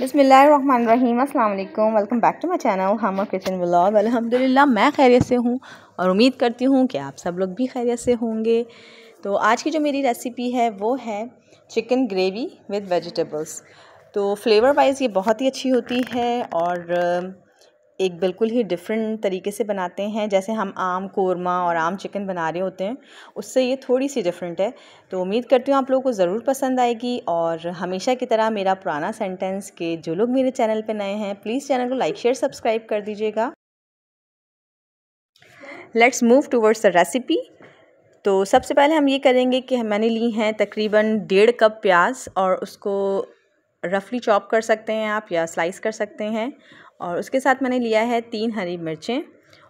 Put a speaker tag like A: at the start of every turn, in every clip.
A: बसमीम अल्लाम welcome back to my channel हम किचन ब्लॉग अलहमदिल्ला मैं खैरियत से हूँ और उम्मीद करती हूँ कि आप सब लोग भी खैरियत से होंगे तो आज की जो मेरी रेसिपी है वो है चिकन ग्रेवी विद वेजिटेबल्स तो फ्लेवर वाइज़ ये बहुत ही अच्छी होती है और एक बिल्कुल ही डिफरेंट तरीके से बनाते हैं जैसे हम आम कोरमा और आम चिकन बना रहे होते हैं उससे ये थोड़ी सी डिफरेंट है तो उम्मीद करती हूँ आप लोगों को ज़रूर पसंद आएगी और हमेशा की तरह मेरा पुराना सेंटेंस कि जो लोग मेरे चैनल पर नए हैं प्लीज़ चैनल को लाइक शेयर सब्सक्राइब कर दीजिएगा let's move towards the recipe तो सबसे पहले हम ये करेंगे कि मैंने ली हैं तकरीबन डेढ़ कप प्याज और उसको रफली चॉप कर सकते हैं आप या स्लाइस कर सकते हैं और उसके साथ मैंने लिया है तीन हरी मिर्चें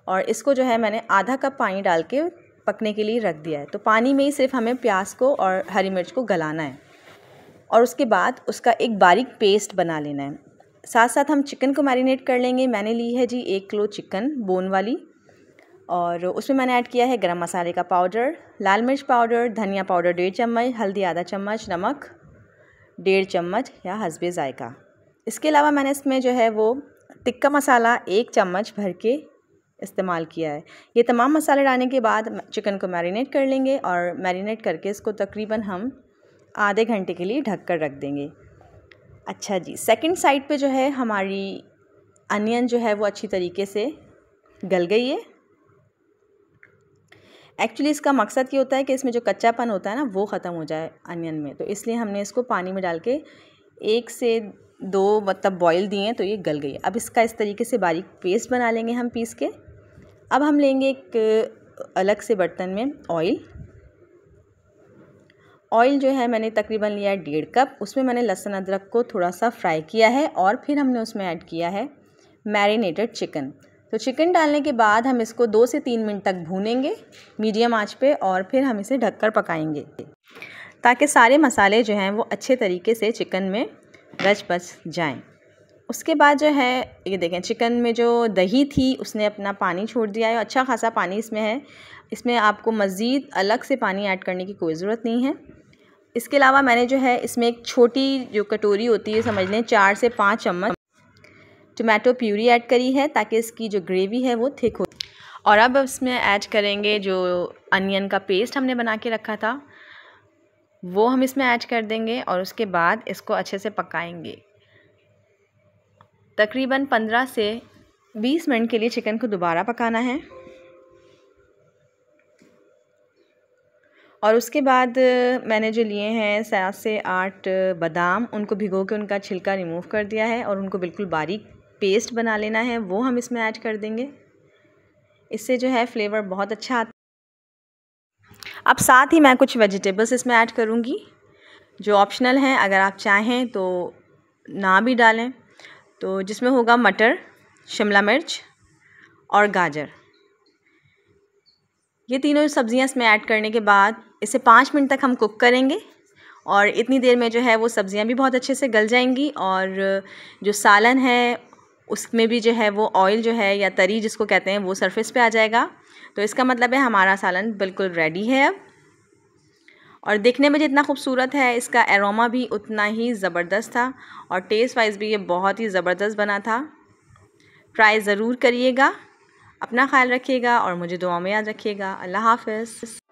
A: और इसको जो है मैंने आधा कप पानी डाल के पकने के लिए रख दिया है तो पानी में ही सिर्फ हमें प्याज को और हरी मिर्च को गलाना है और उसके बाद उसका एक बारीक पेस्ट बना लेना है साथ साथ हम चिकन को मैरिनेट कर लेंगे मैंने ली है जी एक किलो चिकन बोन वाली और उसमें मैंने ऐड किया है गरम मसाले का पाउडर लाल मिर्च पाउडर धनिया पाउडर डेढ़ चम्मच हल्दी आधा चम्मच नमक डेढ़ चम्मच या हसबे ज़ायका इसके अलावा मैंने इसमें जो है वो टिक्का मसाला एक चम्मच भर के इस्तेमाल किया है ये तमाम मसाले डालने के बाद चिकन को मैरिनेट कर लेंगे और मैरिनेट करके इसको तकरीबन हम आधे घंटे के लिए ढक कर रख देंगे अच्छा जी सेकंड साइड पे जो है हमारी अनियन जो है वो अच्छी तरीके से गल गई है एक्चुअली इसका मकसद ये होता है कि इसमें जो कच्चापन होता है ना वो ख़त्म हो जाए अनियन में तो इसलिए हमने इसको पानी में डाल के एक से दो मतलब बॉईल दिए हैं तो ये गल गई अब इसका इस तरीके से बारीक पेस्ट बना लेंगे हम पीस के अब हम लेंगे एक अलग से बर्तन में ऑयल ऑयल जो है मैंने तकरीबन लिया है डेढ़ कप उसमें मैंने लहसुन अदरक को थोड़ा सा फ्राई किया है और फिर हमने उसमें ऐड किया है मैरिनेटेड चिकन तो चिकन डालने के बाद हम इसको दो से तीन मिनट तक भूनेंगे मीडियम आंच पे और फिर हम इसे ढककर पकाएंगे ताकि सारे मसाले जो हैं वो अच्छे तरीके से चिकन में रच बच जाएँ उसके बाद जो है ये देखें चिकन में जो दही थी उसने अपना पानी छोड़ दिया है अच्छा खासा पानी इसमें है इसमें आपको मज़ीद अलग से पानी ऐड करने की कोई ज़रूरत नहीं है इसके अलावा मैंने जो है इसमें एक छोटी जो कटोरी होती है समझ लें चार से पाँच चम्मच टोमेटो प्यूरी ऐड करी है ताकि इसकी जो ग्रेवी है वो थिक हो और अब इसमें ऐड करेंगे जो अनियन का पेस्ट हमने बना के रखा था वो हम इसमें ऐड कर देंगे और उसके बाद इसको अच्छे से पकाएंगे तकरीबन पंद्रह से बीस मिनट के लिए चिकन को दोबारा पकाना है और उसके बाद मैंने जो लिए हैं सात से आठ बादाम उनको भिगो के उनका छिलका रिमूव कर दिया है और उनको बिल्कुल बारीक पेस्ट बना लेना है वो हम इसमें ऐड कर देंगे इससे जो है फ्लेवर बहुत अच्छा आता अब साथ ही मैं कुछ वेजिटेबल्स इसमें ऐड करूँगी जो ऑप्शनल हैं अगर आप चाहें तो ना भी डालें तो जिसमें होगा मटर शिमला मिर्च और गाजर ये तीनों सब्ज़ियाँ इसमें ऐड करने के बाद इसे पाँच मिनट तक हम कुक करेंगे और इतनी देर में जो है वो सब्ज़ियाँ भी बहुत अच्छे से गल जाएंगी और जो सालन है उसमें भी जो है वो ऑयल जो है या तरी जिसको कहते हैं वो सरफेस पे आ जाएगा तो इसका मतलब है हमारा सालन बिल्कुल रेडी है अब और देखने में जितना खूबसूरत है इसका एरोमा भी उतना ही ज़बरदस्त था और टेस्ट वाइज भी ये बहुत ही ज़बरदस्त बना था ट्राई ज़रूर करिएगा अपना ख्याल रखिएगा और मुझे दुआ में याद रखिएगा अल्लाह हाफ